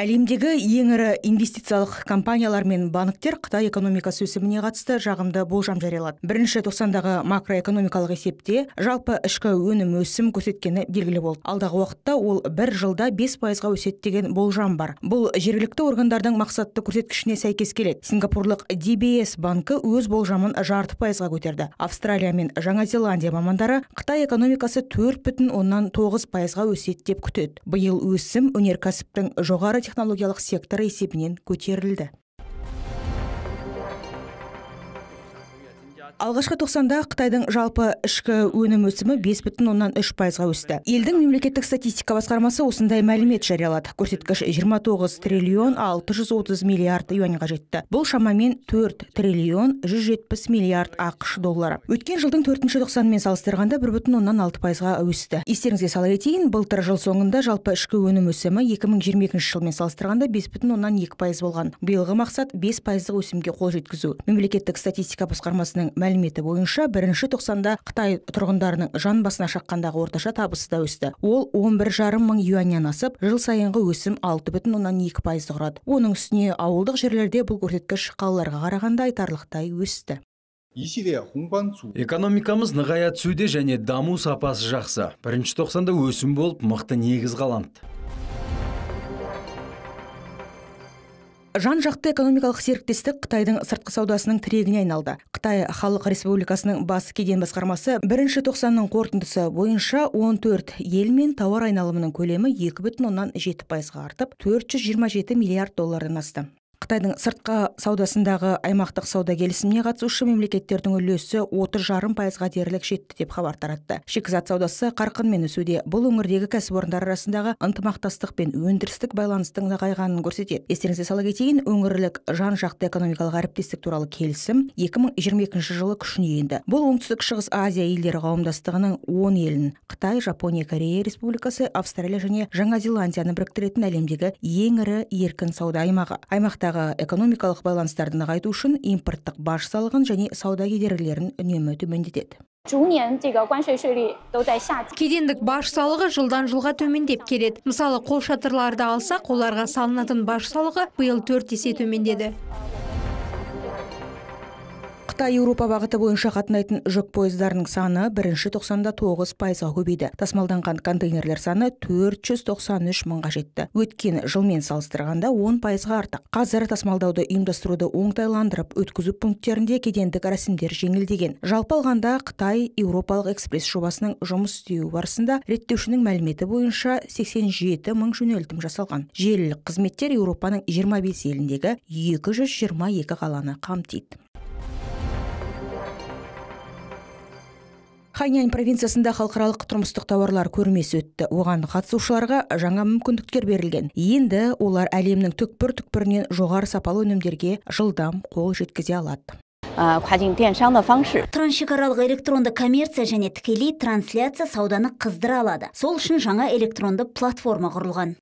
әлемдегі ең ірі инвестициялық компаниялар мен банктер қытай экономикасы өсіміне қатысты жағымды болжам жариялады бірінші тоқсандағы макроэкономикалық есепте жалпы ішкі өнім өсім көрсеткені белгілі болды алдағы уақытта ол бір жылда бес пайызға өседі деген болжам бар бұл жергілікті органдардың мақсатты көрсеткішіне сәйкес келеді сингапурлық dbs банкі өз болжамын жарты пайызға көтерді австралия мен жаңа зеландия мамандары қытай экономикасы төрт бүтін оннан тоғыз пайызға өседі деп күтеді биыл өсім өнеркәсіптің жоғары технологиялық секторы есебінен көтерілді алғашқы тоқсанда қытайдың жалпы ішкі өнім өсімі бес бүтін оннан үш пайызға өсті елдің мемлекеттік статистика басқармасы осындай мәлімет жариялады көрсеткіш тоғыз триллион отыз миллиард юаньға жетті бұл шамамен төрт триллион жетпіс миллиард ақш доллары өткен жылдың төртінші тоқсанымен салыстырғанда бір бүтін оннан алты пайызға өсті естеріңізге сала кетейін былтыр жыл соңында жалпы ішкі өнім өсімі екінші жылмен салыстырғанда бес бүтін оннан екі пайыз болған биылғы мақсат бес пайыздық өсімге қол жеткізу мемлекеттік статистика басқармасының мәліметі бойынша бірінші тоқсанда қытай тұрғындарының жан басына шаққандағы орташа табысы да өсті ол он бір жарым мың юаньнан асып жыл сайынғы өсім алты бүтін оннан екі пайызды құрады оның үстіне ауылдық жерлерде бұл көрсеткіш қалаларға қарағанда айтарлықтай өсті экономикамыз нығая түсуде және даму сапасы жақсы бірінші тоқсанда өсім болып мықты негіз қаланды жан жақты экономикалық серіктестік қытайдың сыртқы саудасының тірегіне айналды қытай халық республикасының бас кеден басқармасы бірінші тоқсанның қорытындысы бойынша 14 ел мен тауар айналымының көлемі екі бүтін оннан жеті пайызға артып 427 миллиард доллардан асты қытайдың сыртқы саудасындағы аймақтық сауда келісіміне қатысушы мемлекеттердің үлесі отыз жарым пайызға дерлік жетті деп хабар таратты шикізат саудасы қарқынмен өсуде бұл өңірдегі кәсіпорындар арасындағы ынтымақтастық пен өндірістік байланыстың нығайғанын көрсетеді естеріңізге сала кетейін өңірлік жан жақты экономикалық әріптестік туралы келісім 2022 жылы күшіне енді бұл оңтүстік шығыс азия елдері қауымдастығының он елін қытай жапония корея республикасы австралия және жаңа зеландияны біріктіретін әлемдегі ең ірі еркін сауда аймағы аймақта арасындағы экономикалық байланыстарды нығайту үшін импорттық баж салығын және сауда кедергілерін үнемі төмендетеді кедендік баж салығы жылдан жылға төмендеп келеді мысалы қолшатырларды алсақ оларға салынатын баж салығы биыл төрт есе төмендеді Қытай Еуропа бағыты бойынша қатынайтын жүк пойыздарының саны бірінші тоқсанда тоғыз пайызға көбейді. Тасмалданған контейнерлер саны үш мыңға жетті. Өткен жылмен салыстырғанда он пайызға артық. Қазір тасмалдауды ұйымдастыруды оңтайландырып, өткізу пункттерінде кедендік рәсімдер жеңілдеген. Жалпы алғанда Қытай Еуропалық экспресс жобасының жұмыс істеуі барысында реттеушінің мәліметі бойынша 87 мың жөнелтім жасалған. Желілік қызметтер Еуропаның бес еліндегі екі қаланы қамтиды ханьян провинциясында халықаралық тұрмыстық тауарлар көрмесі өтті оған қатысушыларға жаңа мүмкіндіктер берілген енді олар әлемнің түкпір түкпірінен жоғары сапалы өнімдерге жылдам қол жеткізе алады трансшекаралық электронды коммерция және тікелей трансляция сауданы қыздыра алады сол үшін жаңа электронды платформа құрылған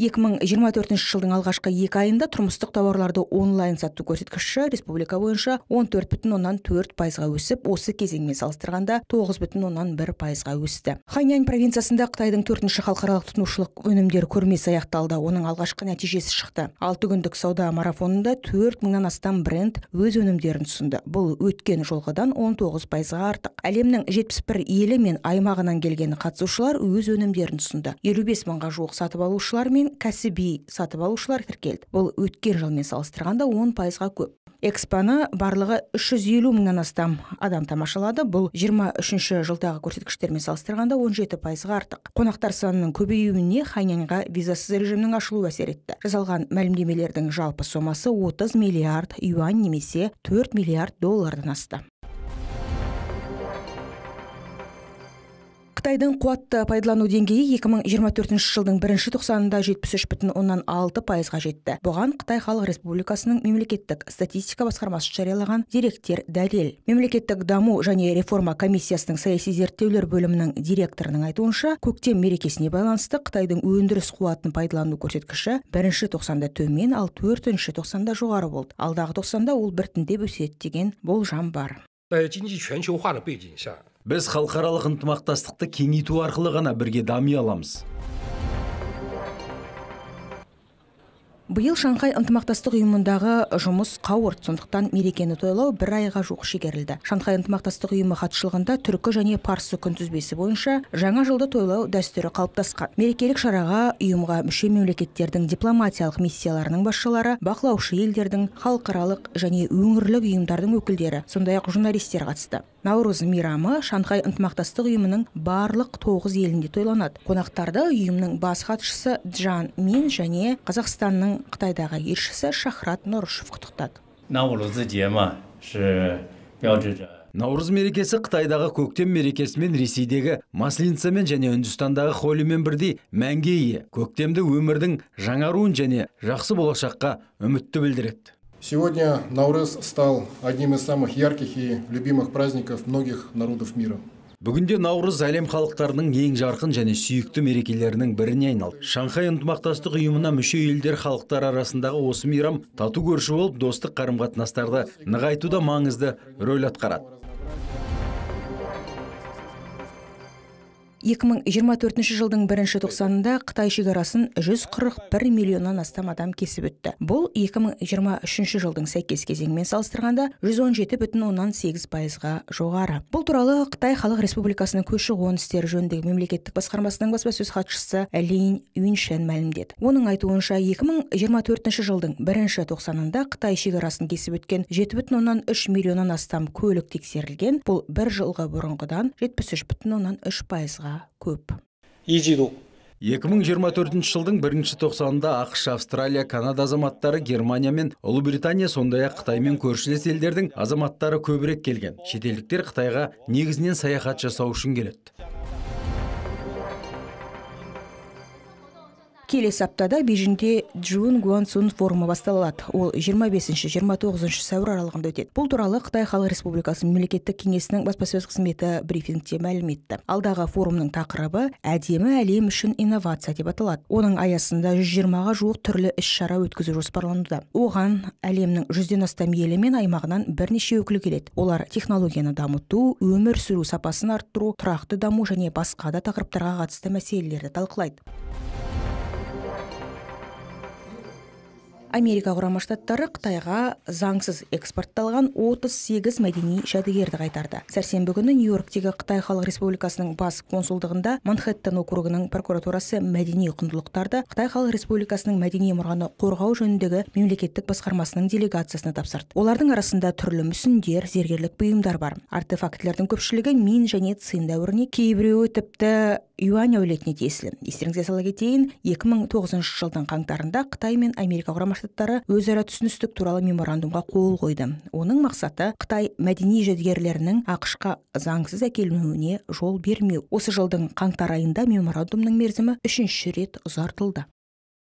2024 жылдың алғашқы екі айында тұрмыстық тауарларды онлайн сату көрсеткіші республика бойынша 14 бүтін оннан төрт пайызға өсіп осы кезеңмен салыстырғанда тоғыз бүтін оннан бір пайызға өсті ханьян провинциясында қытайдың төртінші халықаралық тұтынушылық өнімдер көрмесі аяқталды оның алғашқы нәтижесі шықты алты күндік сауда марафонында төрт мыңнан астам бренд өз өнімдерін ұсынды бұл өткен жолғыдан 19 пайызға артық әлемнің 71 елі мен аймағынан келген қатысушылар өз өнімдерін ұсынды елу бес мыңға жуық сатып алушылар мен кәсіби сатып алушылар тіркелді бұл өткен жылмен салыстырғанда он пайызға көп экспоны барлығы 350 мыңнан астам адам тамашалады бұл 23 үшінші жылдағы көрсеткіштермен салыстырғанда 17 пайызға артық қонақтар санының көбеюіне хайняньға визасыз режимнің ашылуы әсер етті жасалған мәлімдемелердің жалпы сомасы 30 миллиард юань немесе 4 миллиард доллардан асты қытайдың қуатты пайдалану деңгейі 2024 жылдың бірінші тоқсанында жетпіс үш бүтін оннан алты пайызға жетті бұған қытай халық республикасының мемлекеттік статистика басқармасы жариялаған деректер дәлел мемлекеттік даму және реформа комиссиясының саяси зерттеулер бөлімінің директорының айтуынша көктем мерекесіне байланысты қытайдың өндіріс қуатын пайдалану көрсеткіші бірінші тоқсанда төмен ал төртінші тоқсанда жоғары болды алдағы тоқсанда ол біртіндеп өседі деген болжам бар біз халықаралық ынтымақтастықты кеңейту арқылы ғана бірге дами аламыз биыл шанхай ынтымақтастық ұйымындағы жұмыс қауырт сондықтан мерекені тойлау бір айға жоқ шегерілді шанхай ынтымақтастық ұйымы хатшылығында түркі және парсы күнтізбесі бойынша жаңа жылды тойлау дәстүрі қалыптасқан мерекелік шараға ұйымға мүше мемлекеттердің дипломатиялық миссияларының басшылары бақылаушы елдердің халықаралық және өңірлік ұйымдардың өкілдері сондай ақ журналистер қатысты наурыз мейрамы шанхай ынтымақтастық ұйымының барлық тоғыз елінде тойланады қонақтарды ұйымның бас хатшысы джан мин және қазақстанның қытайдағы елшісі шахрат нұрышев құттықтады наурыз мерекесі қытайдағы көктем мерекесімен ресейдегі маслинцамен және үндістандағы холимен бірдей мәнге ие көктемді өмірдің жаңаруын және жақсы болашаққа үмітті білдіреді Сегодня Наурыз стал одним из самых ярких и любимых праздников многих народов мира. Бүгінде Наурыз әлем халықтарының ең жарқын және сүйікті мерекелерінің біріне айналды. Шанхай ынтымақтастық ұйымына мүше елдер халықтар арасындағы осы мейрам тату көрші болып достық қарым-қатынастарды нығайтуда маңызды рөл атқарады. 2024 жылдың бірінші тоқсанында Қытай шекарасын 141 миллионнан астам адам кесіп өтті. Бұл 2023 жылдың сәйкес кезеңімен салыстырғанда сегіз пайызға жоғары. Бұл туралы Қытай Халық Республикасының көші қон істері жөніндегі мемлекеттік басқармасының баспасөз хатшысы Лин Юньшен мәлімдеді. Оның айтуынша 2024 жылдың бірінші тоқсанында Қытай шекарасын кесіп өткен үш миллионнан астам көлік тексерілген. Бұл бір жылғы бұрынғыдан үш пайызға көп ежиду 2024 жылдың бірінші тоқсанында ақш австралия канада азаматтары германия мен ұлыбритания сондай ақ қытай мен көршілес елдердің азаматтары көбірек келген шетелдіктер қытайға негізінен саяхат жасау үшін келеді келесі аптада бейжіңде джун гуансун форумы басталады ол 25-29 сәуір аралығында өтеді бұл туралы қытай халық республикасы мемлекеттік кеңесінің баспасөз қызметі брифингте мәлім етті алдағы форумның тақырыбы әдемі әлем үшін инновация деп аталады оның аясында жүз жиырмаға жуық түрлі іс шара өткізу жоспарлануда оған әлемнің жүзден астам елі мен аймағынан бірнеше өкіл келеді олар технологияны дамыту өмір сүру сапасын арттыру тұрақты даму және басқа да тақырыптарға қатысты мәселелерді талқылайды америка құрама штаттары қытайға заңсыз экспортталған 38 мәдени жәдігерді қайтарды сәрсенбі күні нью йорктегі қытай халық республикасының бас консулдығында манхэттен округінің прокуратурасы мәдени құндылықтарды қытай халық республикасының мәдени мұраны қорғау жөніндегі мемлекеттік басқармасының делегациясына тапсырды олардың арасында түрлі мүсіндер зергерлік бұйымдар бар артефактілердің көпшілігі мин және цин дәуіріне кейбіреуі тіпті юань әулетіне тиесілі естеріңізге сала кетейін 2009 жылдың қаңтарында қытай мен америка құрама штаттары өзара түсіністік туралы меморандумға қол қойды оның мақсаты қытай мәдени жәдігерлерінің ақшқа заңсыз әкелінуіне жол бермеу осы жылдың қаңтар айында меморандумның мерзімі үшінші рет ұзартылды